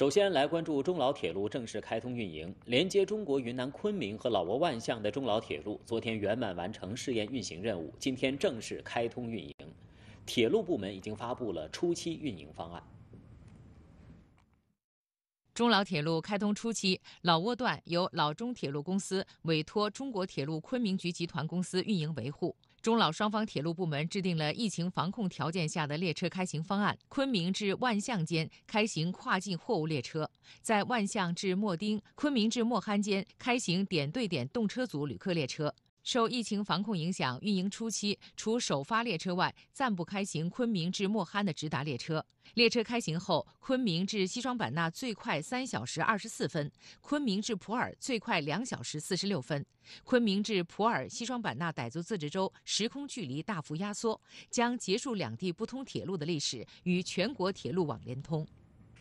首先来关注中老铁路正式开通运营。连接中国云南昆明和老挝万象的中老铁路，昨天圆满完成试验运行任务，今天正式开通运营。铁路部门已经发布了初期运营方案。中老铁路开通初期，老挝段由老中铁路公司委托中国铁路昆明局集团公司运营维护。中老双方铁路部门制定了疫情防控条件下的列车开行方案，昆明至万象间开行跨境货物列车，在万象至莫丁、昆明至莫罕间开行点对点动车组旅客列车。受疫情防控影响，运营初期除首发列车外，暂不开行昆明至莫憨的直达列车。列车开行后，昆明至西双版纳最快三小时二十四分，昆明至普洱最快两小时四十六分。昆明至普洱、西双版纳、傣族自治州时空距离大幅压缩，将结束两地不通铁路的历史，与全国铁路网联通。